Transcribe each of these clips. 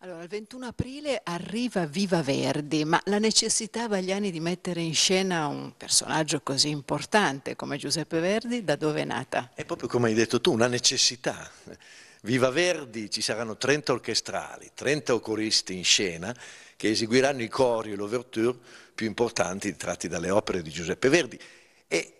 Allora, il 21 aprile arriva Viva Verdi, ma la necessità Bagliani di mettere in scena un personaggio così importante come Giuseppe Verdi, da dove è nata? È proprio come hai detto tu, una necessità. Viva Verdi ci saranno 30 orchestrali, 30 coristi in scena che eseguiranno i cori e l'ouverture più importanti tratti dalle opere di Giuseppe Verdi e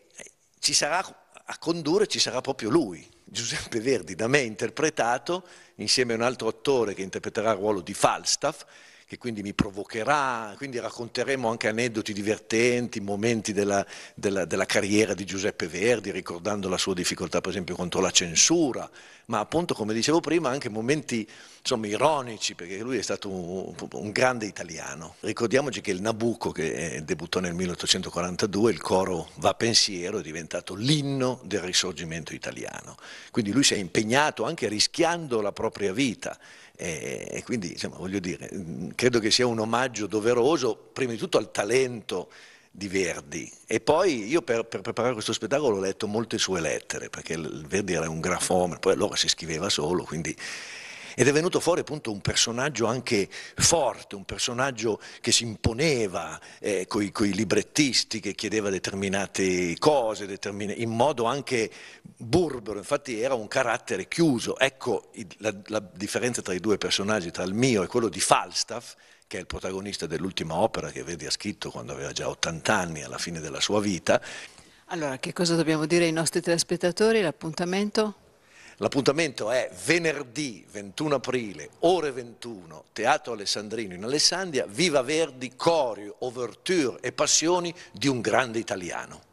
ci sarà a condurre ci sarà proprio lui, Giuseppe Verdi da me interpretato insieme a un altro attore che interpreterà il ruolo di Falstaff che quindi mi provocherà, quindi racconteremo anche aneddoti divertenti, momenti della, della, della carriera di Giuseppe Verdi, ricordando la sua difficoltà per esempio contro la censura, ma appunto come dicevo prima anche momenti insomma, ironici, perché lui è stato un, un, grande italiano. Ricordiamoci che il Nabucco, che eh, debuttò nel 1842, il coro Va Pensiero, è diventato l'inno del risorgimento italiano. Quindi lui si è impegnato anche rischiando la propria vita e, quindi, insomma, voglio dire, mm, credo che sia un omaggio doveroso, prima di tutto al talento di Verdi. E poi io per, per, preparare questo spettacolo ho letto molte sue lettere, perché Verdi era un grafomano, poi allora si scriveva solo, quindi ed è venuto fuori appunto un personaggio anche forte, un personaggio che si imponeva eh, coi, coi librettisti, che chiedeva determinate cose, determin in modo anche burbero, infatti era un carattere chiuso. Ecco la, la differenza tra i due personaggi, tra il mio e quello di Falstaff, che è il protagonista dell'ultima opera che Verdi ha scritto quando aveva già 80 anni, alla fine della sua vita. Allora, che cosa dobbiamo dire ai nostri telespettatori? L'appuntamento? L'appuntamento è venerdì 21 aprile, ore 21, Teatro Alessandrino in Alessandria, Viva Verdi, Cori, Overture e Passioni di un grande italiano.